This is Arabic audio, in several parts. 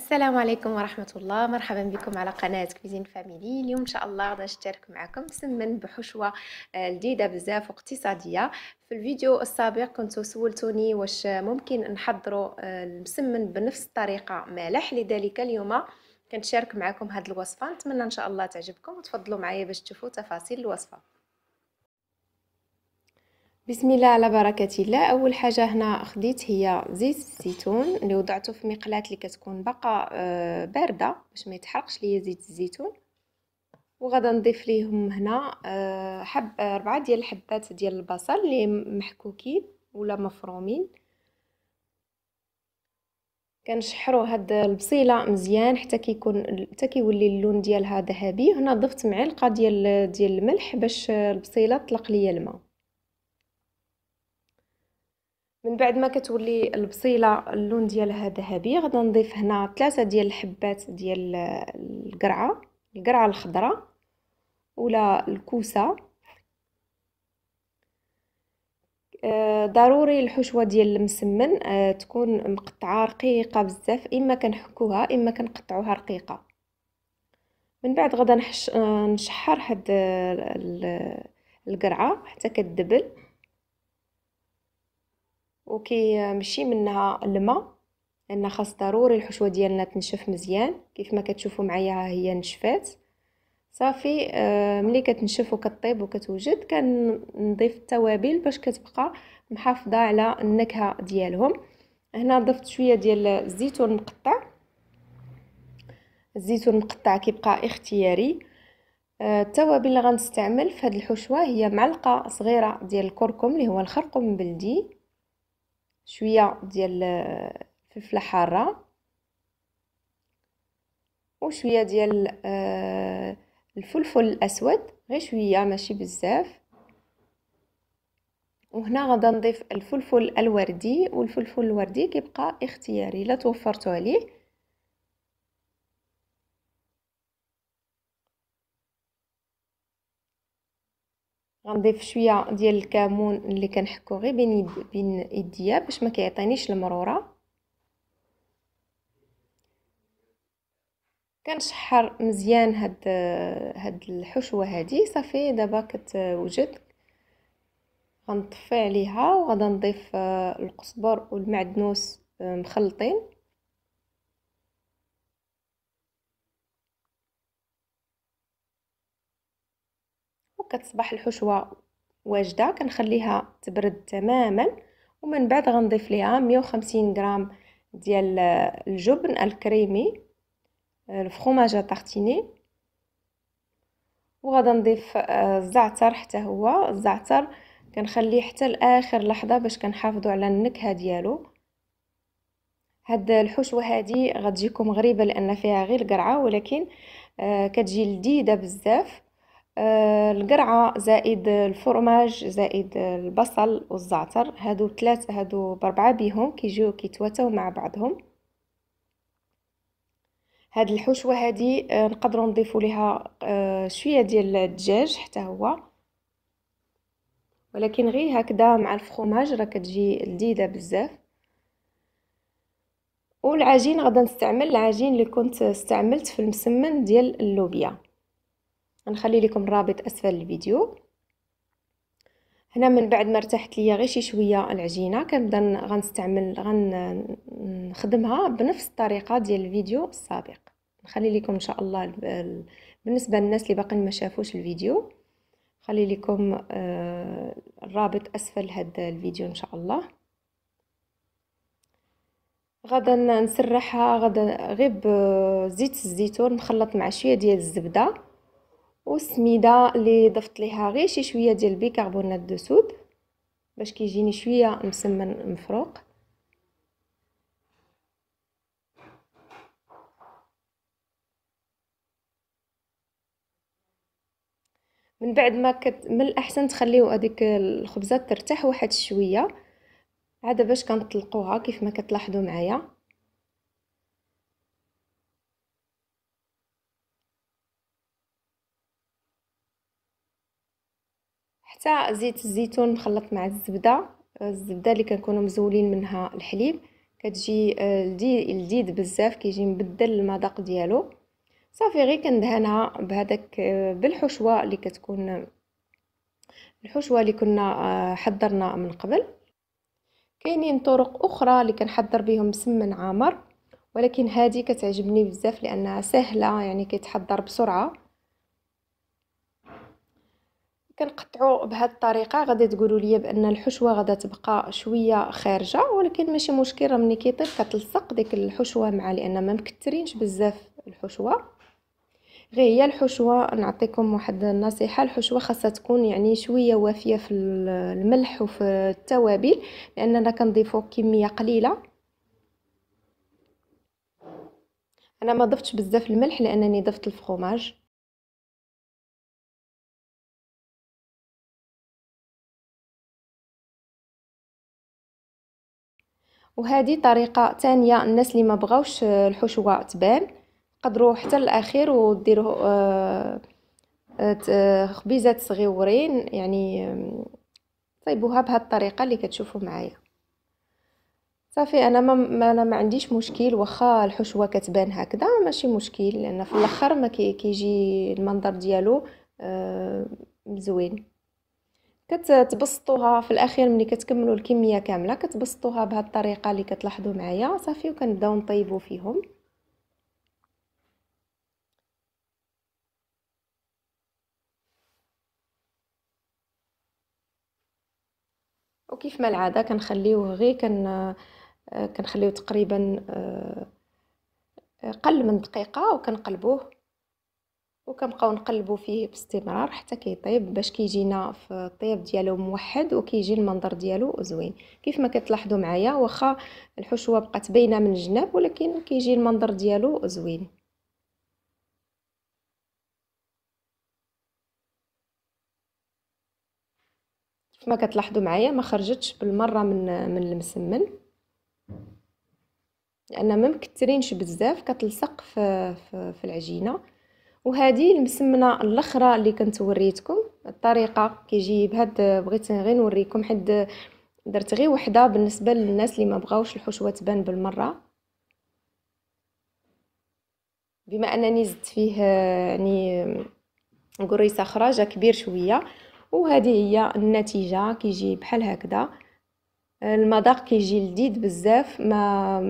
السلام عليكم ورحمة الله مرحبا بكم على قناة كوزين فاميلي اليوم إن شاء الله غادي نشترك معكم سمن بحشوة آه، جديدة بزاف واقتصادية في الفيديو السابق كنتو سولتوني واش ممكن نحضروا آه، المسمن بنفس الطريقة مالح لذلك اليوم كنشارك معكم هاد الوصفة نتمنى إن شاء الله تعجبكم وتفضلوا معايا باش تشوفوا تفاصيل الوصفة بسم الله على بركة الله أول حاجة هنا خديت هي زيت الزيتون اللي وضعته في مقلاة اللي كتكون باقا آه، باردة باش ما يتحرقش ليا زيت الزيتون وغادا نضيف ليهم هنا آه، حب ربعة ديال الحبات ديال البصل اللي محكوكين ولا مفرومين كنشحروا هاد البصيله مزيان حتى كيكون حتى كيولي اللون ديالها ذهبي هنا ضفت معلقه ديال ديال الملح باش البصيله تطلق ليا الماء من بعد ما كتولي البصيله اللون ديالها ذهبي غادي نضيف هنا ثلاثه ديال الحبات ديال القرعه القرعه الخضراء ولا الكوسه آه، ضروري الحشوه ديال المسمن آه، تكون مقطعه رقيقه بزاف اما كنحكوها اما كنقطعوها رقيقه من بعد غدا آه، نشحر هاد القرعه حتى كدبل وكيمشي منها الماء لان خاص ضروري الحشوه ديالنا تنشف مزيان كيف ما كتشوفوا معايا هي نشفات صافي آه ملي كتنشف وكطيب وكتوجد كنضيف التوابل باش كتبقى محافظه على النكهه ديالهم هنا ضفت شويه ديال الزيتون مقطع الزيتون مقطع كيبقى اختياري آه التوابل اللي غنستعمل في هذه الحشوه هي معلقه صغيره ديال الكركم اللي هو الخرقوم بلدي شويه ديال الفلفله حاره وشويه ديال آه، الفلفل الاسود غير شويه ماشي بزاف وهنا غادا نضيف الفلفل الوردي والفلفل الوردي كيبقى اختياري لا توفرتو عليه غنضيف شويه ديال الكمون اللي كنحكو غير بين بين يديا باش ما كيعطينيش المروره كنشحر مزيان هاد هاد الحشوه هادي صافي دابا كتوجد غنطفي عليها وغادا نضيف القزبر والمعدنوس مخلطين كتصبح الحشوه واجده كنخليها تبرد تماما ومن بعد غنضيف ليها 150 غرام ديال الجبن الكريمي الفخوماجه طارتيني وغادا نضيف آه، الزعتر حتى هو الزعتر كنخليه حتى لاخر لحظه باش كنحافظوا على النكهه ديالو هاد الحشوه هادي غتجيكم غريبه لان فيها غير القرعه ولكن آه، كتجي لذيذه بزاف آه، القرعه زائد الفرماج زائد البصل والزعتر هادو ثلاثة هادو بربعه بيهم كيجيو كيتواتاو مع بعضهم هاد الحشوه هادي آه، نقدروا نضيفوا ليها آه، شويه ديال الدجاج حتى هو ولكن غير هكذا مع الفخوماج راه كتجي لذيذه بزاف والعجين غادا نستعمل العجين اللي كنت استعملت في المسمن ديال اللوبيا غنخلي لكم الرابط اسفل الفيديو هنا من بعد ما ارتحت ليا غير شي شويه العجينه كنبدا غنستعمل غنخدمها بنفس الطريقه ديال الفيديو السابق نخلي لكم ان شاء الله بالنسبه للناس اللي باقي ما شافوش الفيديو خلي لكم آه، الرابط اسفل هذا الفيديو ان شاء الله غدا نسرحها غدا غير بزيت الزيتون مخلط مع شويه ديال الزبده والسميده اللي ضفت ليها غير شي شويه ديال بيكربونات دو سود باش كيجيني شويه مسمن مفروق من بعد ما كت من الاحسن تخليو هذيك الخبزه ترتاح واحد شويه عاد باش كنطلقوها كيف ما كتلاحظوا معايا حتى زيت الزيتون مخلط مع الزبده آه، الزبده اللي كنكونوا مزولين منها الحليب كتجي آه، لذيذ بزاف كيجي مبدل المذاق ديالو صافي غير كندهنها بهذاك آه، بالحشوه اللي كتكون الحشوه اللي كنا حضرنا من قبل كاينين طرق اخرى اللي كنحضر بهم سمن عامر ولكن هذه كتعجبني بزاف لانها سهله يعني كيتحضر بسرعه كنقطعو بهاد الطريقه غادي تقولوا لي بان الحشوه غادا تبقى شويه خارجه ولكن ماشي مشكل راه ملي كيطيب كتلصق ديك الحشوه مع لان ما مكثرينش بزاف الحشوه غير هي الحشوه نعطيكم واحد النصيحه الحشوه خاصها تكون يعني شويه وافيه في الملح وفي التوابل لاننا كنضيفو كميه قليله انا ما ضفتش بزاف الملح لانني ضفت الفخوماج وهذه طريقه ثانيه الناس اللي ما بغاوش آه، الحشوه تبان قدروا حتى الاخير وديروا آه،, آه،, آه خبيزات صغيورين يعني طيبوها بهذه الطريقه اللي كتشوفوا معايا صافي انا ما انا ما عنديش مشكل واخا الحشوه كتبان هكذا ماشي مشكل لان في الاخر ما كيجي كي المنظر ديالو آه زوين كتبسطوها في الاخير ملي كتكملوا الكميه كامله كتبسطوها بهذه الطريقه اللي كتلاحظوا معايا صافي وكنبداو نطيبوا فيهم وكيف ما العاده كنخليوه غير كن كنخليوه تقريبا آه، قل من دقيقه وكنقلبوه وكنبقاو نقلبوا فيه باستمرار حتى كيطيب باش كيجينا في الطياب ديالو موحد وكيجي المنظر ديالو زوين كيف ما كتلاحظوا معايا واخا الحشوه بقات باينه من الجناب ولكن كيجي المنظر ديالو زوين كيف ما كتلاحظوا معايا ما خرجتش بالمره من من المسمن لان ما مكثرينش بزاف كتلصق في, في العجينه وهذه المسمنه الاخرى اللي كنت وريتكم الطريقه كيجي بهاد بغيت غير نوريكم حد درت غير وحده بالنسبه للناس اللي ما بغاوش الحشوه تبان بالمره بما انني زدت فيه يعني قريصه اخرى جا كبير شويه وهذه هي النتيجه كيجي بحال هكذا المذاق كيجي لذيذ بزاف ما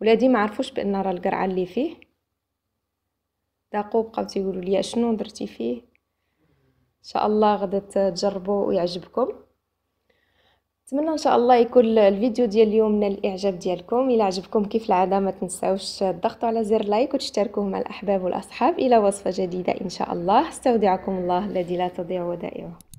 ولادي ما عرفوش بان راه القرعه اللي فيه داقو بقاو تيقولوا لي شنو درتي فيه ان شاء الله غدا تجربوا ويعجبكم نتمنى ان شاء الله يكون الفيديو ديال اليوم نال الاعجاب ديالكم الى عجبكم كيف العاده ما تنساوش تضغطوا على زر لايك وتشتركوه مع الاحباب والاصحاب الى وصفه جديده ان شاء الله استودعكم الله الذي لا تضيع ودائعه